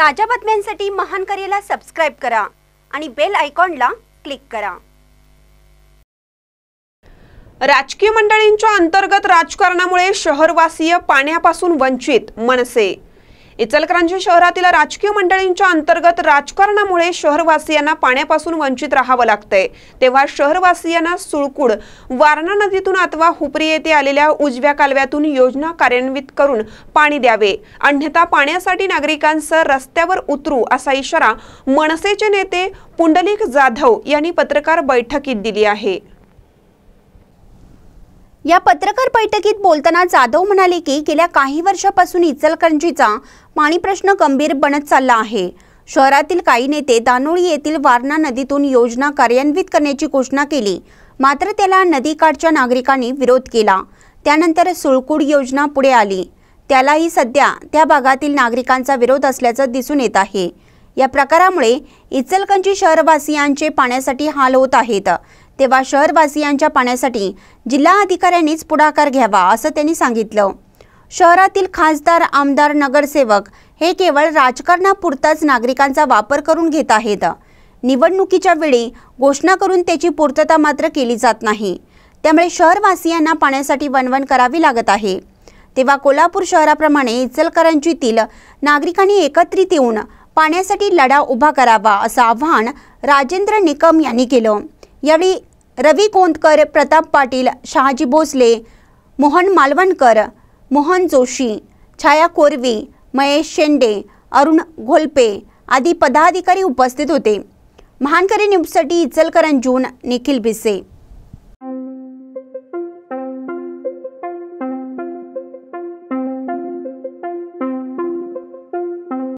ताज्या बातम्यांसाठी महान करेला सबस्क्राईब करा आणि बेल ला क्लिक करा राजकीय मंडळींच्या अंतर्गत राजकारणामुळे शहरवासीय पाण्यापासून वंचित मनसे इचलकरांची शहरातील राजकीय मंडळींच्या अंतर्गत राजकारणामुळे शहरवासियांना पाण्यापासून वंचित राहावं लागतंय तेव्हा शहरवासियांना सुळकुड वारणा नदीतून अथवा हुपरी येथे आलेल्या उजव्या कालव्यातून योजना कार्यान्वित करून पाणी द्यावे अन्यथा पाण्यासाठी नागरिकांसह रस्त्यावर उतरू असा इशारा मनसेचे नेते पुंडलिक जाधव यांनी पत्रकार बैठकीत दिली आहे या पत्रकार बैठकीत बोलताना जाधव म्हणाले की गेल्या काही वर्षापासून इचलकरंजीचा पाणी प्रश्न गंभीर बनत चालला आहे शहरातील काही नेते दानोळी येथील वारणा नदीतून योजना कार्यान्वित करण्याची घोषणा केली मात्र त्याला नदीकाठच्या नागरिकांनी विरोध केला त्यानंतर सुळकूड योजना पुढे आली त्यालाही सध्या त्या भागातील नागरिकांचा विरोध असल्याचं दिसून येत आहे या प्रकारामुळे इचलकंजी शहरवासियांचे पाण्यासाठी हाल होत आहेत तेव्हा शहरवासियांच्या पाण्यासाठी जिल्हा अधिकाऱ्यांनीच पुढाकार घ्यावा असं त्यांनी सांगितलं शहरातील खासदार आमदार नगरसेवक हे केवळ राजकारणापुरताच नागरिकांचा वापर करून घेत आहेत निवडणुकीच्या वेळी घोषणा करून त्याची पूर्तता मात्र केली जात नाही त्यामुळे शहरवासियांना पाण्यासाठी वणवण करावी लागत आहे तेव्हा कोल्हापूर शहराप्रमाणे तील नागरिकांनी एकत्रित येऊन पाण्यासाठी लढा उभा करावा असं आवाहन राजेंद्र निकम यांनी केलं यावेळी रवी कोंतकर प्रताप पाटील शहाजी भोसले मोहन मालवणकर मोहन जोशी छाया कोरवी महेश शेंडे अरुण घोलपे आदी पदाधिकारी उपस्थित होते महानकरी न्यूजसाठी इचलकरंजून निखिल भिसे